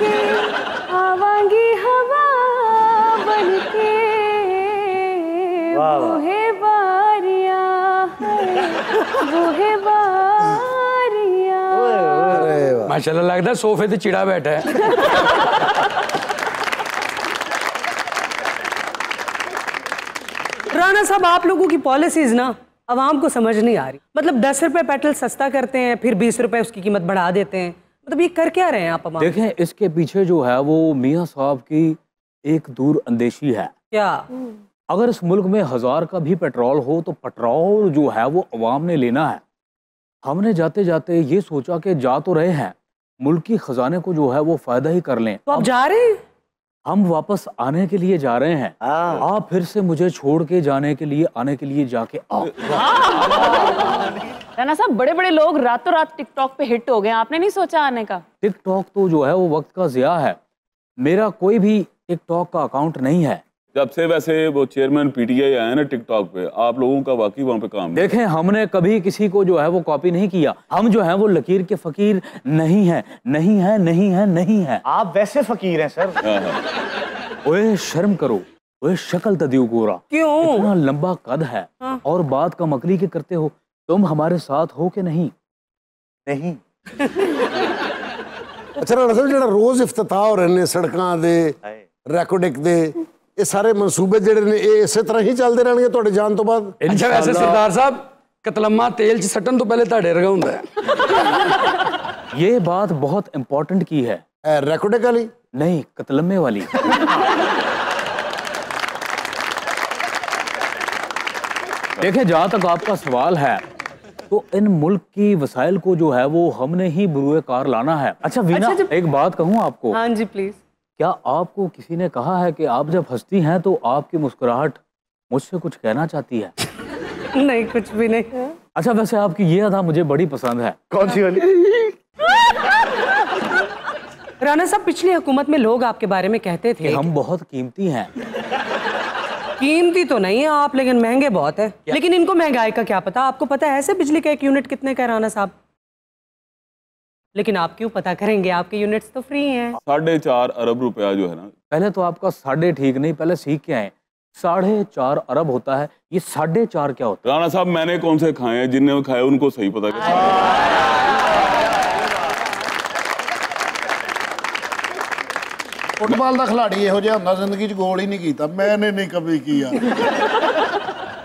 के आवांगी हवा बन के बूहे बारिया बूहे बारिया माशाल्लाह लगता सोफे से चिड़ा बैठा है राणा साहब आप लोगों की पॉलिसीज ना आवाम को समझ नहीं आ रही मतलब दस रुपए पेट्रोल सस्ता करते हैं फिर बीस रुपए उसकी कीमत बढ़ा देते हैं मतलब ये कर क्या रहे हैं आप देखें इसके पीछे जो है वो मियाँ साहब की एक दूर अंदेशी है क्या हम्म। अगर इस मुल्क में हज़ार का भी पेट्रोल हो तो पेट्रोल जो है वो अवाम ने लेना है हमने जाते जाते ये सोचा कि जा तो रहे हैं मुल्क की खजाने को जो है वो फ़ायदा ही कर लें तो आप जा रहे हैं हम वापस आने के लिए जा रहे हैं हाँ। आप फिर से मुझे छोड़ के जाने के लिए आने के लिए जाके आप राना साहब बड़े बड़े लोग रातों रात टिकटॉक पे हिट हो गए आपने नहीं सोचा आने का टिकटॉक तो जो है वो वक्त का जिया है मेरा कोई भी टिकटॉक का अकाउंट नहीं है जब से वैसे वो चेयरमैन पीटीआई आए ना टिकटॉक पे आप लोगों का वाकई वहाँ पे काम देखें हमने कभी किसी को जो है वो कॉपी नहीं किया हम जो है वो लकीर के फकीर नहीं है नहीं है नहीं है नहीं है आप वैसे फकीर हैं सर हाँ, हाँ। ओए शर्म करो ओए शक्ल तदियो गोरा क्यों इतना लंबा कद है हाँ। और बात का मकली के करते हो तुम हमारे साथ हो के नहीं नहीं अच्छा जो रोज इफ्तता हो रहे सड़क दे रेकोडिक दे ये सारे मनसूबे जड़े ने इस तरह ही चलते रहने तो जान तो बाद अच्छा वैसे सरदार साहब कतलम्मा तेल च सटन तो पहले ढेर हों ये बात बहुत इंपॉर्टेंट की है रेकोडिक वाली नहीं कतलम्मे वाली देखे जहाँ तक आपका सवाल है तो इन मुल्क की वसाइल को जो है वो हमने ही बुरुए कार लाना है अच्छा वीना अच्छा जब... एक बात कहूँ आपको हाँ जी प्लीज क्या आपको किसी ने कहा है कि आप जब हंसती हैं तो आपकी मुस्कुराहट मुझसे कुछ कहना चाहती है नहीं कुछ भी नहीं है अच्छा वैसे आपकी ये अदा मुझे बड़ी पसंद है कौन सी वाली राणा साहब पिछली हुकूमत में लोग आपके बारे में कहते थे हम बहुत कीमती हैं कीमती तो नहीं है आप लेकिन महंगे बहुत है लेकिन इनको महंगाई का क्या पता आपको पता है ऐसे बिजली का एक यूनिट कितने का राना साहब लेकिन आप क्यों पता करेंगे आपके यूनिट्स तो फ्री हैं साढ़े चार अरब रुपया जो है ना पहले तो आपका साढ़े ठीक नहीं पहले सीख के आए साढ़े चार अरब होता है ये साढ़े चार क्या होता है राणा साहब मैंने कौन से खाए हैं जिनने खाए उनको सही पता फुटबॉल का खिलाड़ी ਇਹੋ होंगे जिंदगी गोल ही नहीं किया मैंने नहीं कभी किया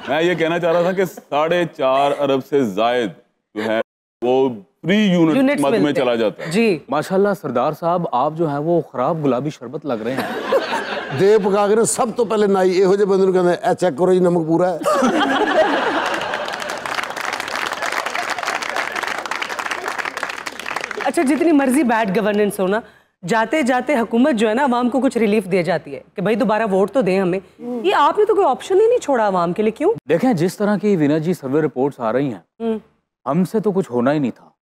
मैं ये कहना चाह रहा था कि साढ़े चार अरब से जायद जो है वो प्री यूनिट मद में चला जाता है जी माशाल्लाह सरदार साहब आप जो है वो खराब गुलाबी शरबत लग रहे हैं दे पका के सब तो पहले नाई ਇਹੋ बंद कहते हैं चेक करो जी नमक पूरा है अच्छा जितनी मर्जी बैड गवर्नेंस हो ना जाते जाते हुकूमत जो है ना आवाम को कुछ रिलीफ दे जाती है कि भाई दोबारा वोट तो दे हमें ये आपने तो कोई ऑप्शन ही नहीं छोड़ा आवाम के लिए क्यों देखें जिस तरह की विनय जी सर्वे रिपोर्ट्स आ रही हैं हम्म। हमसे तो कुछ होना ही नहीं था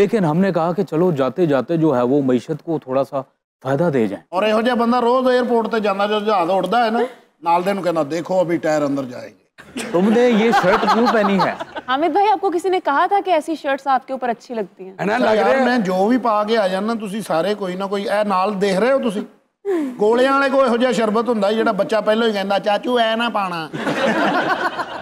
लेकिन हमने कहा कि चलो जाते जाते जो है वो मीशत को थोड़ा सा फायदा दे जाए और यह बंदा रोज एयरपोर्ट से जाना जो जहाज उड़ता है ना नाल कहना देखो अभी टायर अंदर जाएंगे तुमने ये शर्ट क्यों पहनी है हामिद भाई आपको किसी ने कहा था कि ऐसी शर्ट्स आपके ऊपर अच्छी लगती हैं ਐਨਾ ਲੱਗ ਰਿਹਾ ਮੈਂ ਜੋ ਵੀ ਪਾ ਕੇ ਆ ਜਾਣਾ ਤੁਸੀਂ ਸਾਰੇ ਕੋਈ ਨਾ ਕੋਈ ਇਹ ਨਾਲ ਦੇਖ ਰਹੇ ਹੋ ਤੁਸੀਂ ਗੋਲਿਆਂ ਵਾਲੇ ਕੋਈ ਇਹੋ ਜਿਹਾ ਸ਼ਰਬਤ ਹੁੰਦਾ ਜਿਹੜਾ ਬੱਚਾ ਪਹਿਲਾਂ ਹੀ ਕਹਿੰਦਾ ਚਾਚੂ ਐ ਨਾ ਪਾਣਾ